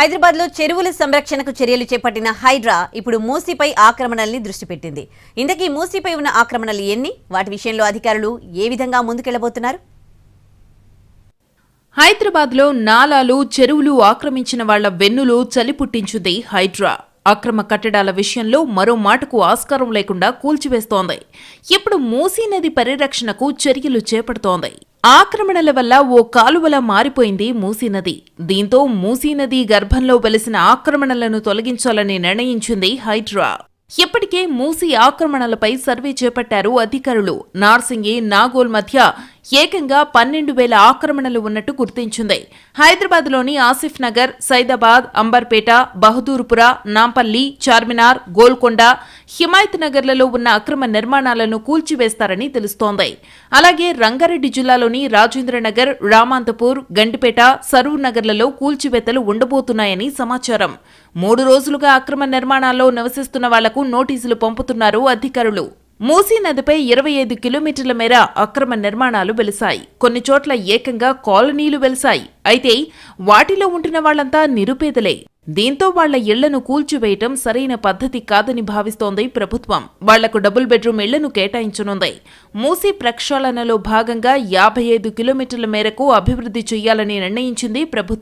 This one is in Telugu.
హైదరాబాద్ లో చెరువుల సంరక్షణకు చర్యలు చేపట్టిన హైడ్రా ఇప్పుడు మూసీపై ఆక్రమణల్ని దృష్టి పెట్టింది ఇంతకీ మూసీపై ఉన్న ఆక్రమణలు ఎన్ని వాటి విషయంలో అధికారులు ఏ విధంగా ముందుకెళ్లబోతున్నారు హైదరాబాద్లో నాలాలు చెరువులు ఆక్రమించిన వాళ్ల వెన్నులు చలిపుట్టించుంది హైడ్రా అక్రమ కట్టడాల విషయంలో మరో మాటకు ఆస్కారం లేకుండా కూల్చివేస్తోంది ఇప్పుడు మూసీ నది పరిరక్షణకు చర్యలు చేపడుతోంది ఆక్రమణల వల్ల ఓ కాలువల మారిపోయింది మూసీనది దీంతో మూసీనది గర్భంలో వెలిసిన ఆక్రమణలను తొలగించాలని నిర్ణయించింది హైడ్రా ఇప్పటికే మూసీ ఆక్రమణలపై సర్వే చేపట్టారు అధికారులు నార్సింగి నాగోల్ మధ్య ఏకంగా పన్నెండు వేల ఆక్రమణలు ఉన్నట్టు గుర్తించింది హైదరాబాద్లోని ఆసిఫ్ నగర్ సైదాబాద్ అంబర్పేట బహదూర్పుర నాంపల్లి చార్మినార్ గోల్కొండ హిమాయత్ నగర్లలో ఉన్న అక్రమ నిర్మాణాలను కూల్చివేస్తారని తెలుస్తోంది అలాగే రంగారెడ్డి జిల్లాలోని రాజేంద్రనగర్ రామాంతపూర్ గండిపేట సరూర్ నగర్లలో కూల్చివేతలు ఉండబోతున్నాయని సమాచారం మూడు రోజులుగా అక్రమ నిర్మాణాల్లో నివసిస్తున్న వాళ్లకు నోటీసులు పంపుతున్నారు అధికారులు మూసీ నదిపై ఇరవై ఐదు కిలోమీటర్ల మేర అక్రమ నిర్మాణాలు వెలిశాయి కొన్ని చోట్ల ఏకంగా కాలనీలు వెలిశాయి అయితే వాటిలో ఉంటున్న వాళ్లంతా నిరుపేదలే దీంతో వాళ్ల ఇళ్లను కూల్చివేయటం సరైన పద్ధతి కాదని భావిస్తోంది ప్రభుత్వం వాళ్లకు డబుల్ బెడ్రూమ్ ఇళ్లను కేటాయించనుంది మూసీ ప్రక్షాళనలో భాగంగా యాభై ఐదు కిలోమీటర్ల మేరకు అభివృద్ధి చేయాలని నిర్ణయించింది ప్రభుత్వం